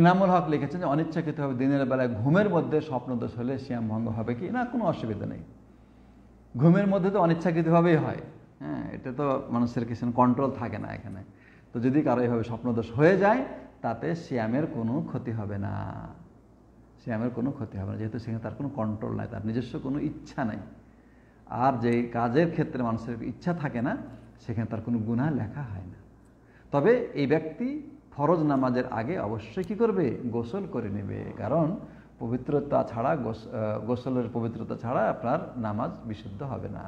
এনামুল হক লিখেছেন যে অনিচ্ছাকৃতভাবে দিনের বেলায় ঘুমের মধ্যে স্বপ্নদোষ হলে শ্যাম ভঙ্গ হবে কি না কোনো অসুবিধা নেই ঘুমের মধ্যে তো অনিচ্ছাকৃতভাবেই হয় হ্যাঁ এটা তো মানুষের কিছু কন্ট্রোল থাকে না এখানে তো যদি কারো স্বপ্ন স্বপ্নদোষ হয়ে যায় তাতে শ্যামের কোনো ক্ষতি হবে না শ্যামের কোনো ক্ষতি হবে না যেহেতু সেখানে তার কোনো কন্ট্রোল নাই তার নিজস্ব কোনো ইচ্ছা নাই আর যে কাজের ক্ষেত্রে মানুষের ইচ্ছা থাকে না সেখানে তার কোনো গুণা লেখা হয় না তবে এই ব্যক্তি ফরজ নামাজের আগে অবশ্যই কী করবে গোসল করে নেবে কারণ পবিত্রতা ছাড়া গোসলের পবিত্রতা ছাড়া আপনার নামাজ বিশুদ্ধ হবে না